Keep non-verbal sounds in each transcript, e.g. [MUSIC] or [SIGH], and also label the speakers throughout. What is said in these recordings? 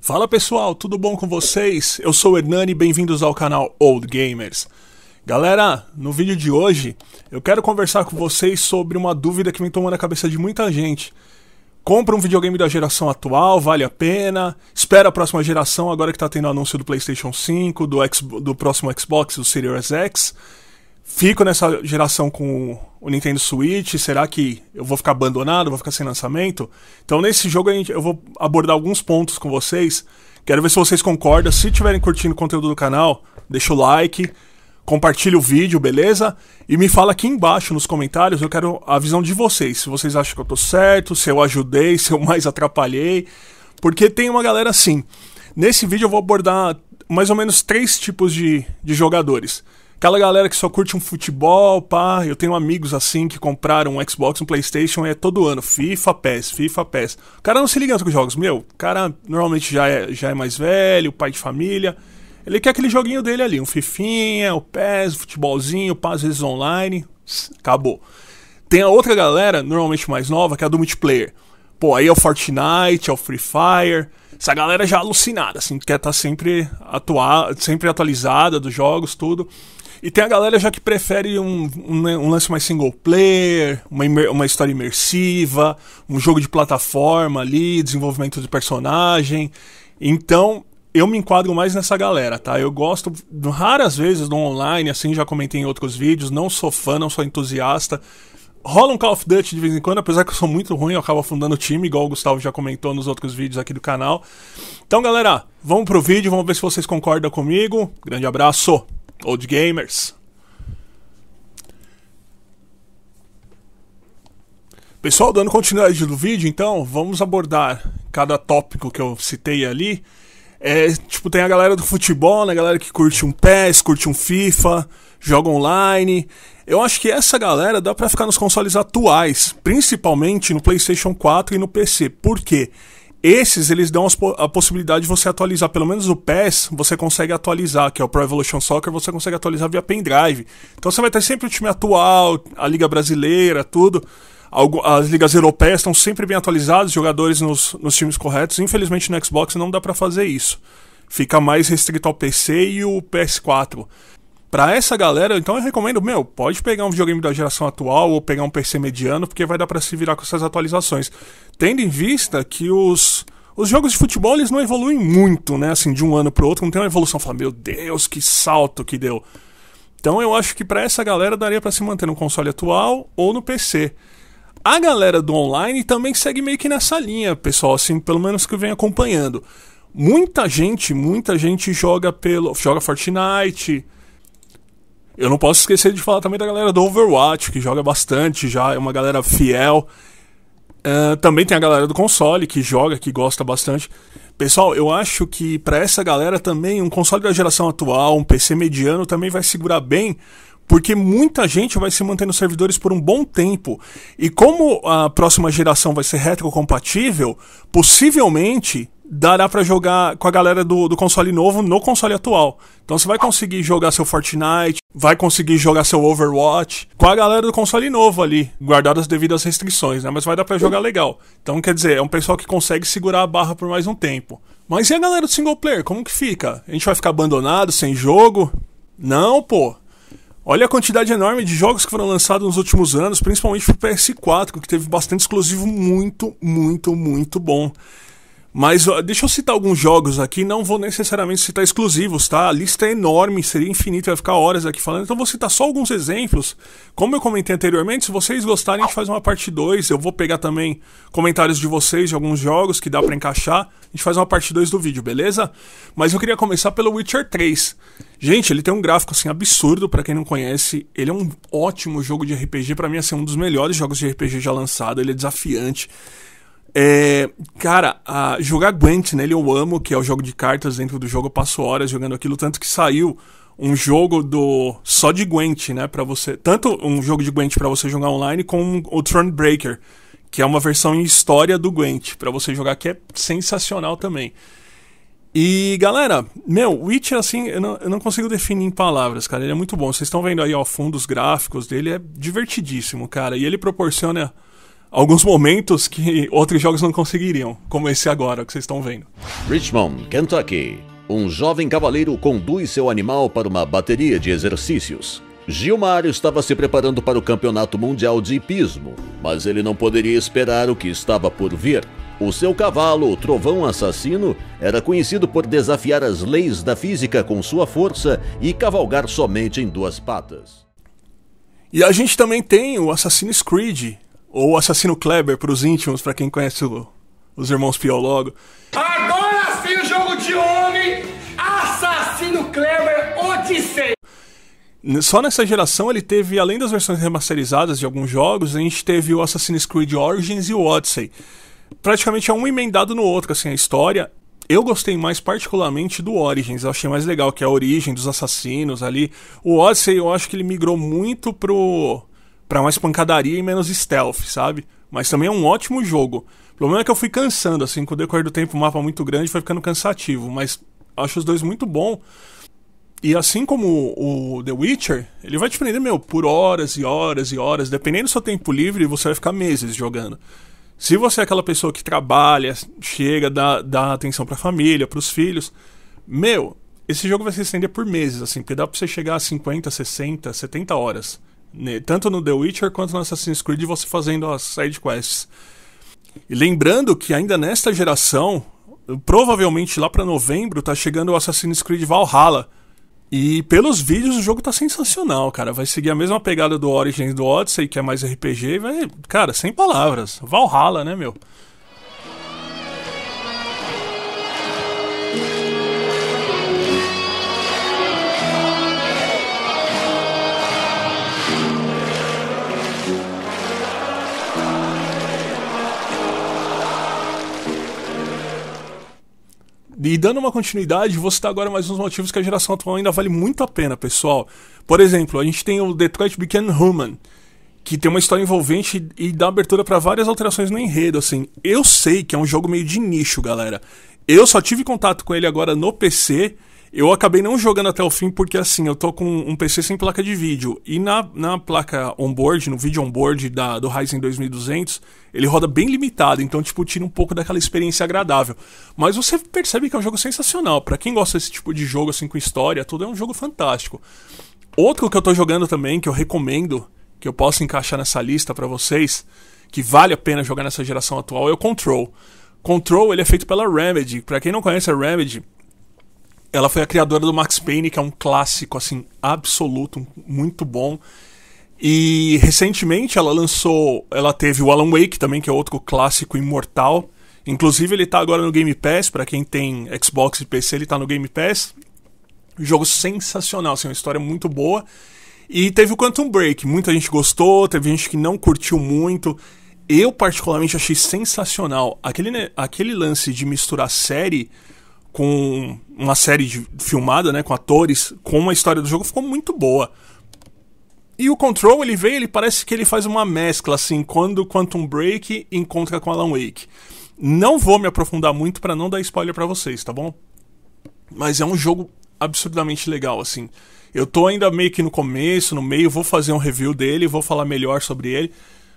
Speaker 1: Fala pessoal, tudo bom com vocês? Eu sou o Hernani, bem-vindos ao canal Old Gamers. Galera, no vídeo de hoje eu quero conversar com vocês sobre uma dúvida que vem tomando a cabeça de muita gente, compra um videogame da geração atual, vale a pena. Espera a próxima geração, agora que tá tendo anúncio do PlayStation 5, do, do próximo Xbox, do Series X. Fico nessa geração com o Nintendo Switch. Será que eu vou ficar abandonado? Vou ficar sem lançamento? Então, nesse jogo, a gente, eu vou abordar alguns pontos com vocês. Quero ver se vocês concordam. Se estiverem curtindo o conteúdo do canal, deixa o like compartilha o vídeo, beleza? E me fala aqui embaixo nos comentários, eu quero a visão de vocês. Se vocês acham que eu tô certo, se eu ajudei, [LAUGHS] se eu mais atrapalhei. Porque tem uma galera assim. Nesse vídeo eu vou abordar mais ou menos três tipos de, de jogadores. Aquela galera que só curte um futebol, pá. Eu tenho amigos assim que compraram um Xbox, um PlayStation, é todo ano FIFA, PES, FIFA, PES. O cara não se liga com jogos, meu. O cara normalmente já é, já é mais velho, pai de família. Ele quer aquele joguinho dele ali, um fifinha, o PES, o futebolzinho, o às vezes online, acabou. Tem a outra galera, normalmente mais nova, que é a do multiplayer. Pô, aí é o Fortnite, é o Free Fire. Essa galera já alucinada, assim, quer estar tá sempre, atua sempre atualizada dos jogos, tudo. E tem a galera já que prefere um, um, né, um lance mais single player, uma, uma história imersiva, um jogo de plataforma ali, desenvolvimento de personagem. Então, eu me enquadro mais nessa galera, tá? Eu gosto raras vezes do online, assim, já comentei em outros vídeos, não sou fã, não sou entusiasta. Rola um Call of Duty de vez em quando, apesar que eu sou muito ruim, eu acabo afundando o time, igual o Gustavo já comentou nos outros vídeos aqui do canal. Então, galera, vamos pro vídeo, vamos ver se vocês concordam comigo. Grande abraço, Old Gamers! Pessoal, dando continuidade do vídeo, então, vamos abordar cada tópico que eu citei ali é, tipo, tem a galera do futebol, né? A galera que curte um PES, curte um FIFA, joga online. Eu acho que essa galera dá para ficar nos consoles atuais, principalmente no PlayStation 4 e no PC. Por quê? Esses eles dão a possibilidade de você atualizar, pelo menos o PES, você consegue atualizar, que é o Pro Evolution Soccer, você consegue atualizar via pendrive. Então você vai ter sempre o time atual, a liga brasileira, tudo as ligas europeias estão sempre bem atualizadas, jogadores nos, nos times corretos. Infelizmente no Xbox não dá para fazer isso. Fica mais restrito ao PC e o PS4. Para essa galera, então eu recomendo, meu, pode pegar um videogame da geração atual ou pegar um PC mediano, porque vai dar para se virar com essas atualizações. Tendo em vista que os os jogos de futebol eles não evoluem muito, né? Assim, de um ano para outro, não tem uma evolução. Fala, meu Deus, que salto que deu. Então eu acho que para essa galera daria para se manter no console atual ou no PC. A galera do online também segue meio que nessa linha, pessoal, assim, pelo menos que vem acompanhando. Muita gente, muita gente joga pelo. joga Fortnite. Eu não posso esquecer de falar também da galera do Overwatch, que joga bastante já, é uma galera fiel. Uh, também tem a galera do console que joga, que gosta bastante. Pessoal, eu acho que para essa galera também um console da geração atual, um PC mediano também vai segurar bem porque muita gente vai se manter nos servidores por um bom tempo. E como a próxima geração vai ser retrocompatível, possivelmente dará para jogar com a galera do, do, console novo no console atual. Então você vai conseguir jogar seu Fortnite, vai conseguir jogar seu Overwatch com a galera do console novo ali, guardadas as devidas restrições, né? Mas vai dar para jogar legal. Então quer dizer, é um pessoal que consegue segurar a barra por mais um tempo. Mas e a galera do single player, como que fica? A gente vai ficar abandonado sem jogo? Não, pô. Olha a quantidade enorme de jogos que foram lançados nos últimos anos, principalmente pro PS4, que teve bastante exclusivo muito, muito, muito bom. Mas ó, deixa eu citar alguns jogos aqui, não vou necessariamente citar exclusivos, tá? A lista é enorme, seria infinita, vai ficar horas aqui falando. Então vou citar só alguns exemplos. Como eu comentei anteriormente, se vocês gostarem, a gente faz uma parte 2. Eu vou pegar também comentários de vocês de alguns jogos que dá para encaixar. A gente faz uma parte 2 do vídeo, beleza? Mas eu queria começar pelo Witcher 3. Gente, ele tem um gráfico assim absurdo para quem não conhece. Ele é um ótimo jogo de RPG, para mim é assim, um dos melhores jogos de RPG já lançado. Ele é desafiante. É, cara, a, jogar Gwent nele né, eu amo, que é o jogo de cartas dentro do jogo. Eu passo horas jogando aquilo, tanto que saiu um jogo do só de Gwent, né, para você, tanto um jogo de Gwent para você jogar online como o Thronebreaker, que é uma versão em história do Gwent para você jogar que é sensacional também. E galera, meu, Witcher assim, eu não, eu não, consigo definir em palavras, cara. Ele é muito bom. Vocês estão vendo aí ao fundo os gráficos dele, é divertidíssimo, cara. E ele proporciona alguns momentos que outros jogos não conseguiriam, como esse agora que vocês estão vendo. Richmond, Kentucky. Um jovem cavaleiro conduz seu animal para uma bateria de exercícios. Gilmar estava se preparando para o Campeonato Mundial de Hipismo, mas ele não poderia esperar o que estava por vir. O seu cavalo, o Trovão Assassino, era conhecido por desafiar as leis da física com sua força e cavalgar somente em duas patas. E a gente também tem o assassino Creed, ou Assassino Kleber pros íntimos, para quem conhece o, os irmãos Piol logo. Agora sim o jogo de homem! Assassino Kleber Odyssey. Só nessa geração ele teve, além das versões remasterizadas de alguns jogos, a gente teve o Assassin's Creed Origins e o Odyssey. Praticamente é um emendado no outro, assim, a história. Eu gostei mais particularmente do Origins, eu achei mais legal, que é a origem dos assassinos ali. O Odyssey eu acho que ele migrou muito pro para mais pancadaria e menos stealth, sabe? Mas também é um ótimo jogo. O problema é que eu fui cansando, assim, com o decorrer do tempo, o mapa é muito grande foi ficando cansativo, mas acho os dois muito bom. E assim como o The Witcher, ele vai te prender, meu, por horas e horas e horas. Dependendo do seu tempo livre, você vai ficar meses jogando. Se você é aquela pessoa que trabalha, chega, dá, dá atenção pra família, pros filhos, meu, esse jogo vai se estender por meses, assim, porque dá pra você chegar a 50, 60, 70 horas. Né, tanto no The Witcher quanto no Assassin's Creed, você fazendo as sidequests. quests. E lembrando que ainda nesta geração, provavelmente lá para novembro, tá chegando o Assassin's Creed Valhalla. E pelos vídeos o jogo tá sensacional, cara. Vai seguir a mesma pegada do Origins do Odyssey, que é mais RPG, vai, cara, sem palavras. Valhalla, né, meu? E dando uma continuidade, vou citar agora mais uns motivos que a geração atual ainda vale muito a pena, pessoal. Por exemplo, a gente tem o Detroit Became Human, que tem uma história envolvente e dá abertura para várias alterações no enredo, assim. Eu sei que é um jogo meio de nicho, galera. Eu só tive contato com ele agora no PC eu acabei não jogando até o fim porque, assim, eu tô com um PC sem placa de vídeo. E na, na placa onboard, no vídeo onboard da, do Ryzen 2200, ele roda bem limitado. Então, tipo, tira um pouco daquela experiência agradável. Mas você percebe que é um jogo sensacional. para quem gosta desse tipo de jogo, assim, com história, tudo é um jogo fantástico. Outro que eu tô jogando também, que eu recomendo, que eu posso encaixar nessa lista para vocês, que vale a pena jogar nessa geração atual, é o Control. Control ele é feito pela Remedy. Para quem não conhece a Remedy, ela foi a criadora do Max Payne, que é um clássico assim absoluto, muito bom. E recentemente ela lançou, ela teve o Alan Wake também, que é outro clássico imortal. Inclusive ele tá agora no Game Pass, para quem tem Xbox e PC, ele tá no Game Pass. jogo sensacional, assim, uma história muito boa. E teve o Quantum Break, muita gente gostou, teve gente que não curtiu muito. Eu particularmente achei sensacional aquele, aquele lance de misturar série com uma série de, filmada, né, com atores, com uma história do jogo, ficou muito boa. E o Control, ele veio, ele parece que ele faz uma mescla, assim, quando Quantum Break encontra com Alan Wake. Não vou me aprofundar muito para não dar spoiler para vocês, tá bom? Mas é um jogo absurdamente legal, assim. Eu tô ainda meio que no começo, no meio, vou fazer um review dele, vou falar melhor sobre ele.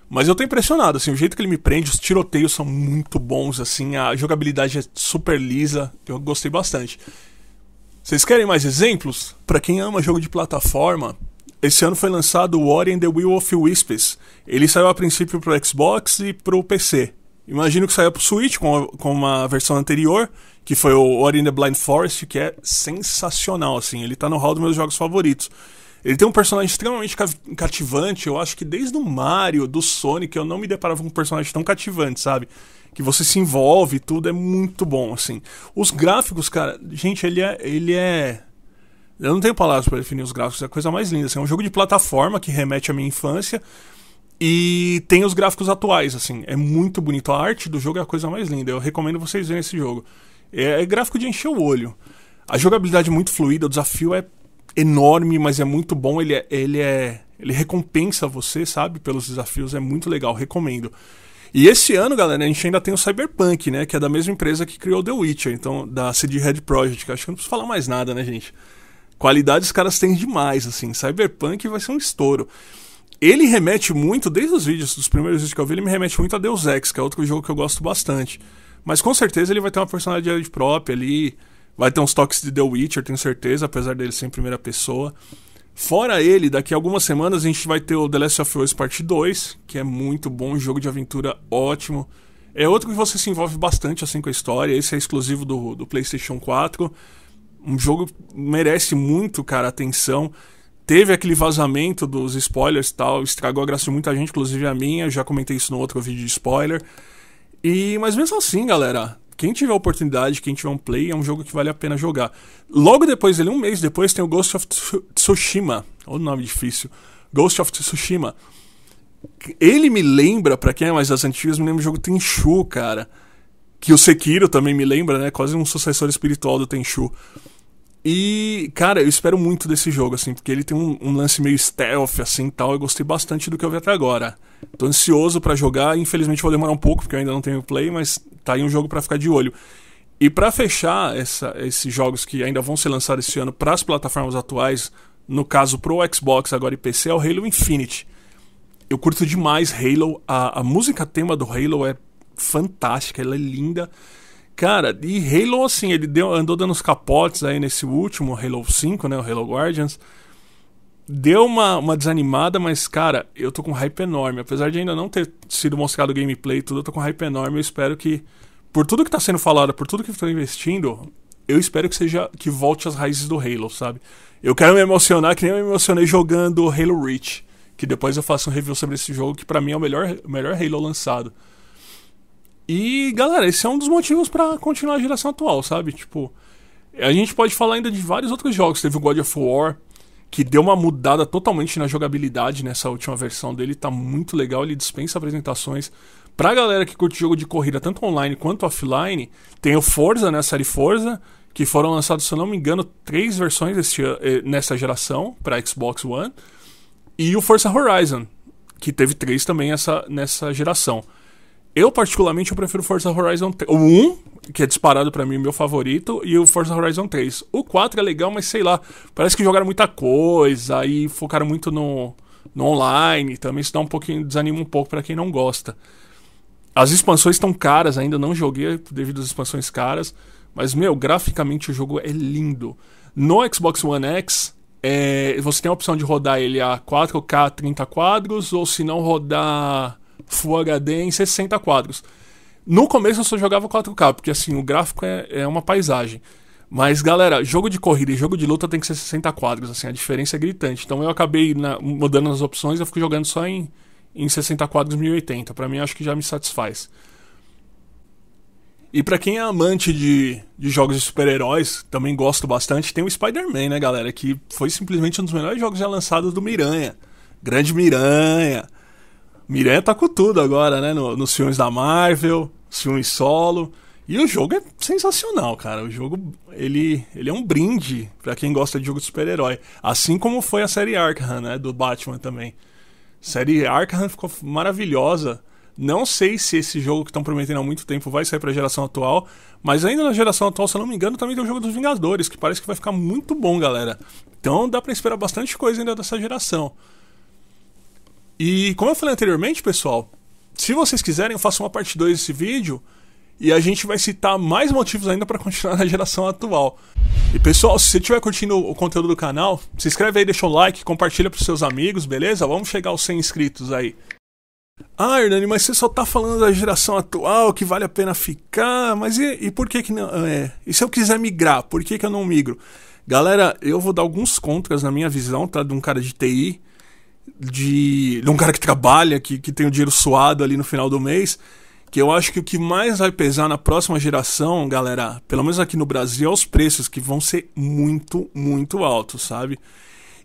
Speaker 1: Mas eu tô impressionado, assim, o jeito que ele me prende, os tiroteios são muito bons, assim, a jogabilidade é super lisa, eu gostei bastante. Vocês querem mais exemplos? Para quem ama jogo de plataforma, esse ano foi lançado War and the Will of Wisps. Ele saiu a princípio pro Xbox e pro PC. Imagino que saiu pro Switch com, com uma versão anterior, que foi o War in the Blind Forest, que é sensacional, assim. Ele tá no hall dos meus jogos favoritos. Ele tem um personagem extremamente cativante. Eu acho que desde o Mario, do Sonic, eu não me deparava com um personagem tão cativante, sabe? Que você se envolve, tudo é muito bom, assim. Os gráficos, cara, gente, ele é. Ele é... Eu não tenho palavras para definir os gráficos, é a coisa mais linda. Assim. é um jogo de plataforma que remete à minha infância. E tem os gráficos atuais, assim. É muito bonito. A arte do jogo é a coisa mais linda. Eu recomendo vocês verem esse jogo. É, é gráfico de encher o olho. A jogabilidade é muito fluida, o desafio é enorme, mas é muito bom. Ele é, ele é. Ele recompensa você, sabe? Pelos desafios. É muito legal, recomendo. E esse ano, galera, a gente ainda tem o Cyberpunk, né? Que é da mesma empresa que criou The Witcher, então, da CD Red Project. Acho que não preciso falar mais nada, né, gente? Qualidade os caras têm demais, assim. Cyberpunk vai ser um estouro. Ele remete muito, desde os vídeos, dos primeiros vídeos que eu vi, ele me remete muito a Deus Ex, que é outro jogo que eu gosto bastante. Mas com certeza ele vai ter uma personalidade própria ali. Vai ter uns toques de The Witcher, tenho certeza, apesar dele ser em primeira pessoa. Fora ele, daqui a algumas semanas a gente vai ter o The Last of Us Parte 2, que é muito bom, jogo de aventura ótimo. É outro que você se envolve bastante assim com a história, esse é exclusivo do, do PlayStation 4. Um jogo merece muito, cara, atenção. Teve aquele vazamento dos spoilers e tal, estragou a graça de muita gente, inclusive a minha, já comentei isso no outro vídeo de spoiler. E, mas mesmo assim, galera, quem tiver oportunidade, quem tiver um play, é um jogo que vale a pena jogar. Logo depois dele, um mês depois, tem o Ghost of Tsushima. Olha o nome difícil. Ghost of Tsushima. Ele me lembra, para quem é mais das antigas, me lembra o jogo Tenchu, cara. Que o Sekiro também me lembra, né? Quase um sucessor espiritual do Tenchu. E, cara, eu espero muito desse jogo, assim, porque ele tem um, um lance meio stealth, assim, tal. Eu gostei bastante do que eu vi até agora. Tô ansioso para jogar, infelizmente vou demorar um pouco, porque eu ainda não tenho play, mas tá aí um jogo para ficar de olho. E para fechar essa, esses jogos que ainda vão ser lançados esse ano para as plataformas atuais, no caso pro Xbox agora e PC, é o Halo Infinite. Eu curto demais Halo, a, a música tema do Halo é fantástica, ela é linda. Cara, e Halo assim, ele deu, andou dando os capotes aí nesse último, Halo 5, né, o Halo Guardians. Deu uma, uma desanimada, mas cara, eu tô com hype enorme. Apesar de ainda não ter sido mostrado o gameplay e tudo, eu tô com hype enorme. Eu espero que, por tudo que tá sendo falado, por tudo que tô investindo, eu espero que seja que volte às raízes do Halo, sabe? Eu quero me emocionar que nem eu me emocionei jogando Halo Reach, que depois eu faço um review sobre esse jogo que para mim é o melhor, melhor Halo lançado. E, galera, esse é um dos motivos para continuar a geração atual, sabe? Tipo, a gente pode falar ainda de vários outros jogos. Teve o God of War, que deu uma mudada totalmente na jogabilidade nessa última versão dele. Tá muito legal, ele dispensa apresentações. Pra galera que curte jogo de corrida, tanto online quanto offline, tem o Forza, né? A série Forza, que foram lançados, se eu não me engano, três versões este, eh, nessa geração para Xbox One. E o Forza Horizon, que teve três também essa, nessa geração. Eu, particularmente, eu prefiro Forza Horizon 3. O 1, que é disparado para mim, meu favorito, e o Forza Horizon 3. O 4 é legal, mas sei lá, parece que jogaram muita coisa e focaram muito no, no online. Também isso dá um pouquinho, desanima um pouco para quem não gosta. As expansões estão caras, ainda não joguei devido às expansões caras, mas, meu, graficamente o jogo é lindo. No Xbox One X, é, você tem a opção de rodar ele a 4K 30 quadros, ou se não rodar Full HD em 60 quadros. No começo eu só jogava 4K, porque assim, o gráfico é, é uma paisagem. Mas, galera, jogo de corrida e jogo de luta tem que ser 60 quadros, assim, a diferença é gritante. Então eu acabei na, né, mudando as opções, eu fico jogando só em, em 60 quadros 1080. Para mim acho que já me satisfaz. E para quem é amante de, de jogos de super-heróis, também gosto bastante, tem o Spider-Man, né, galera? Que foi simplesmente um dos melhores jogos já lançados do Miranha. Grande Miranha. Miranha tá com tudo agora, né? No, nos filmes da Marvel, os filmes solo. E o jogo é sensacional, cara. O jogo, ele, ele é um brinde para quem gosta de jogo de super-herói. Assim como foi a série Arkham, né? Do Batman também. A série Arkham ficou maravilhosa. Não sei se esse jogo que estão prometendo há muito tempo vai sair pra geração atual, mas ainda na geração atual, se eu não me engano, também tem o jogo dos Vingadores, que parece que vai ficar muito bom, galera. Então dá pra esperar bastante coisa ainda dessa geração. E como eu falei anteriormente, pessoal, se vocês quiserem, eu faço uma parte 2 desse vídeo e a gente vai citar mais motivos ainda para continuar na geração atual. E pessoal, se você estiver curtindo o conteúdo do canal, se inscreve aí, deixa o like, compartilha para seus amigos, beleza? Vamos chegar aos 100 inscritos aí. Ah, Hernani, mas você só tá falando da geração atual, que vale a pena ficar, mas e, e por que que não? É, e se eu quiser migrar, por que que eu não migro? Galera, eu vou dar alguns contras na minha visão, tá? De um cara de TI de, de um cara que trabalha, que, que tem o dinheiro suado ali no final do mês, que eu acho que o que mais vai pesar na próxima geração, galera, pelo menos aqui no Brasil, é os preços, que vão ser muito, muito altos, sabe?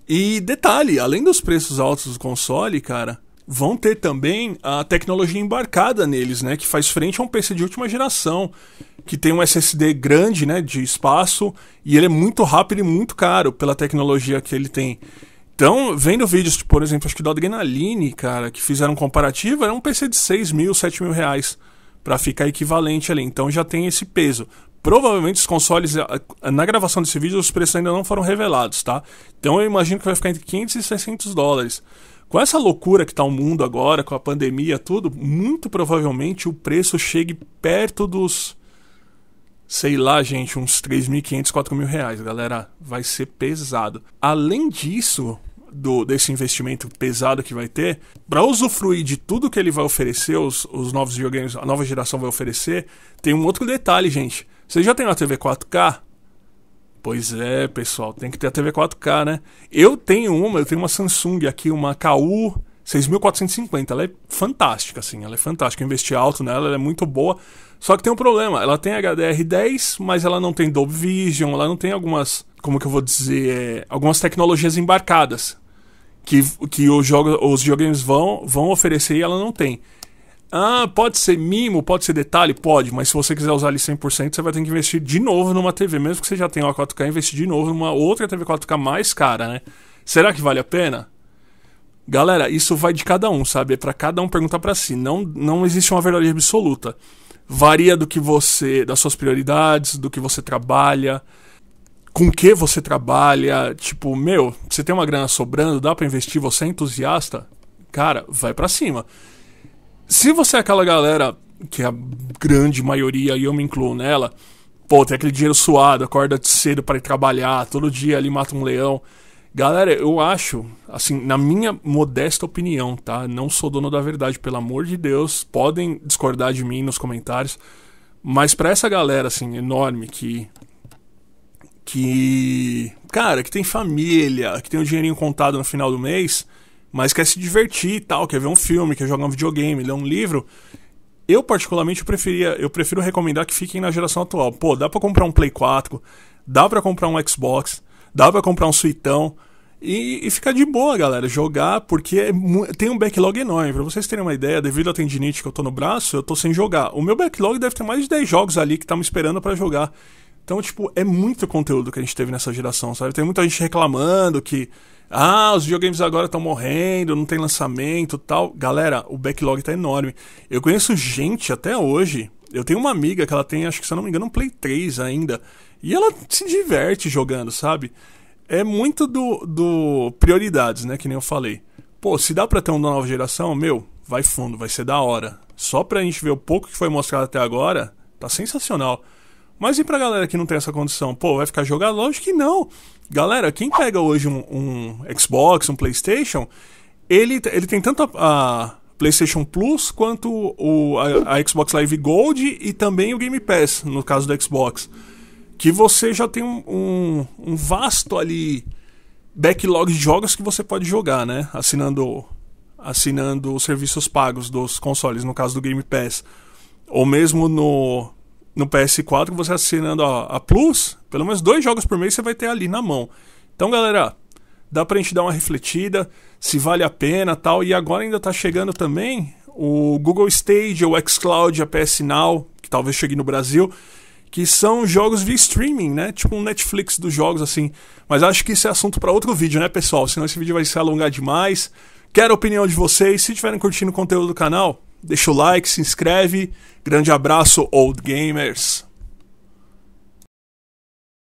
Speaker 1: E detalhe, além dos preços altos do console, cara, vão ter também a tecnologia embarcada neles, né? Que faz frente a um PC de última geração, que tem um SSD grande, né? De espaço, e ele é muito rápido e muito caro pela tecnologia que ele tem. Então, vendo vídeos, tipo, por exemplo, acho que da Adrenaline, cara, que fizeram um comparativo, era um PC de 6 mil, 7 mil reais para ficar equivalente ali. Então já tem esse peso. Provavelmente os consoles, eh, na gravação desse vídeo, os preços ainda não foram revelados, tá? Então eu imagino que vai ficar entre 500 e 600 dólares. Com essa loucura que está o mundo agora, com a pandemia, tudo, muito provavelmente o preço chegue perto dos sei lá, gente, uns 3.500, 4.000 reais, galera. Vai ser pesado. Além disso, do, desse investimento pesado que vai ter, para usufruir de tudo que ele vai oferecer, os, os novos videogames, a nova geração vai oferecer, tem um outro detalhe, gente. Você já tem uma TV 4K? Pois é, pessoal, tem que ter a TV 4K, né? Eu tenho uma, eu tenho uma Samsung aqui, uma KU 6450. Ela é fantástica, assim, ela é fantástica. Eu investi alto nela, ela é muito boa. Só que tem um problema, ela tem HDR10, mas ela não tem Dolby Vision, ela não tem algumas, como que eu vou dizer, é, algumas tecnologias embarcadas que, que os, jogos, os videogames vão, vão oferecer e ela não tem. Ah, pode ser mimo, pode ser detalhe? Pode, mas se você quiser usar ali 100%, você vai ter que investir de novo numa TV. Mesmo que você já tenha uma 4K, investir de novo numa outra TV 4K mais cara, né? Será que vale a pena? Galera, isso vai de cada um, sabe? É para cada um perguntar para si. Não, não existe uma verdade absoluta varia do que você, das suas prioridades, do que você trabalha, com que você trabalha, tipo, meu, você tem uma grana sobrando, dá para investir, você é entusiasta, cara, vai para cima. Se você é aquela galera que a grande maioria e eu me incluo nela, pô, tem aquele dinheiro suado, acorda cedo para ir trabalhar, todo dia ali mata um leão. Galera, eu acho, assim, na minha modesta opinião, tá? Não sou dono da verdade, pelo amor de Deus. Podem discordar de mim nos comentários. Mas pra essa galera, assim, enorme que. Que. Cara, que tem família, que tem o um dinheirinho contado no final do mês, mas quer se divertir e tal, quer ver um filme, quer jogar um videogame, ler um livro. Eu, particularmente, preferia, eu prefiro recomendar que fiquem na geração atual. Pô, dá pra comprar um Play 4, dá pra comprar um Xbox Dá pra comprar um suitão e, e, ficar de boa, galera, jogar, porque é, tem um backlog enorme. Pra vocês terem uma ideia, devido à tendinite que eu tô no braço, eu tô sem jogar. O meu backlog deve ter mais de 10 jogos ali que me esperando para jogar. Então, tipo, é muito conteúdo que a gente teve nessa geração, sabe? Tem muita gente reclamando que, ah, os videogames agora estão morrendo, não tem lançamento tal. Galera, o backlog tá enorme. Eu conheço gente até hoje. Eu tenho uma amiga que ela tem, acho que se eu não me engano, um Play 3 ainda. E ela se diverte jogando, sabe? É muito do, do prioridades, né? Que nem eu falei. Pô, se dá pra ter uma nova geração, meu, vai fundo, vai ser da hora. Só pra gente ver o pouco que foi mostrado até agora, tá sensacional. Mas e pra galera que não tem essa condição? Pô, vai ficar jogando? Lógico que não. Galera, quem pega hoje um, um Xbox, um PlayStation, ele, ele tem tanto a, a PlayStation Plus quanto o, a, a Xbox Live Gold e também o Game Pass, no caso do Xbox que você já tem um, um, um vasto ali backlog de jogos que você pode jogar, né? Assinando assinando os serviços pagos dos consoles, no caso do Game Pass, ou mesmo no no PS4 você assinando a, a Plus, pelo menos dois jogos por mês você vai ter ali na mão. Então, galera, dá pra gente dar uma refletida se vale a pena, tal. E agora ainda tá chegando também o Google Stage, o xCloud, a PS Now, que talvez chegue no Brasil que são jogos via streaming, né? Tipo um Netflix dos jogos, assim. Mas acho que isso é assunto para outro vídeo, né, pessoal? Senão esse vídeo vai se alongar demais. Quero a opinião de vocês. Se estiverem curtindo o conteúdo do canal, deixa o like, se inscreve. Grande abraço, old gamers!